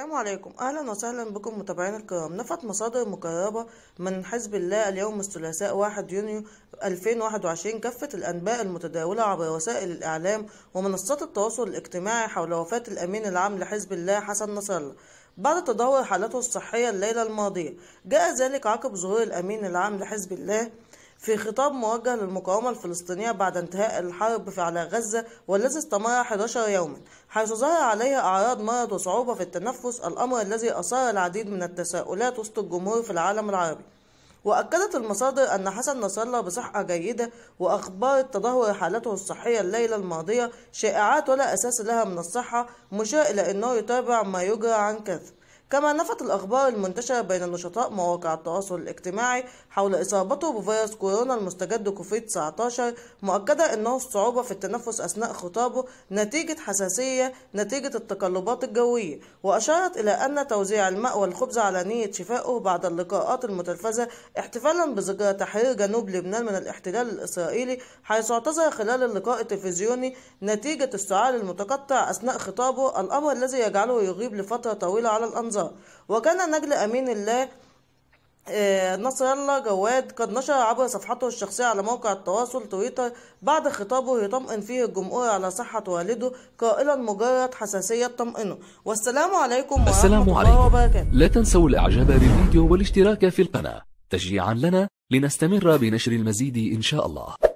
السلام عليكم اهلا وسهلا بكم متابعينا الكرام نفت مصادر مقربه من حزب الله اليوم الثلاثاء 1 يونيو 2021 كافه الانباء المتداوله عبر وسائل الاعلام ومنصات التواصل الاجتماعي حول وفاه الامين العام لحزب الله حسن نصر الله بعد تدهور حالته الصحيه الليله الماضيه جاء ذلك عقب ظهور الامين العام لحزب الله في خطاب موجه للمقاومة الفلسطينية بعد انتهاء الحرب على غزة والذي استمر 11 يوما حيث ظهر عليها أعراض مرض وصعوبة في التنفس الأمر الذي أثار العديد من التساؤلات وسط الجمهور في العالم العربي وأكدت المصادر أن حسن نصر الله بصحة جيدة وأخبار تدهور حالته الصحية الليلة الماضية شائعات ولا أساس لها من الصحة مشاء إلى أنه يتابع ما يجرى عن كذب كما نفت الأخبار المنتشرة بين نشطاء مواقع التواصل الاجتماعي حول إصابته بفيروس كورونا المستجد كوفيد 19 مؤكدة أنه الصعوبة في التنفس أثناء خطابه نتيجة حساسية نتيجة التقلبات الجوية وأشارت إلى أن توزيع الماء والخبز على نية شفائه بعد اللقاءات المتلفزة احتفالا بذكرى تحرير جنوب لبنان من الاحتلال الإسرائيلي حيث اعتذر خلال اللقاء التلفزيوني نتيجة السعال المتقطع أثناء خطابه الأمر الذي يجعله يغيب لفترة طويلة على الأنظار وكان نجل أمين الله آه، نصر الله جواد قد نشر عبر صفحته الشخصية على موقع التواصل تويتر بعد خطابه يطمئن فيه الجمهور على صحة والده قائلا مجرد حساسية تطمئنه والسلام عليكم ورحمة السلام الله عليكم. وبركاته لا تنسوا الإعجاب بالفيديو والاشتراك في القناة تشجيعا لنا لنستمر بنشر المزيد إن شاء الله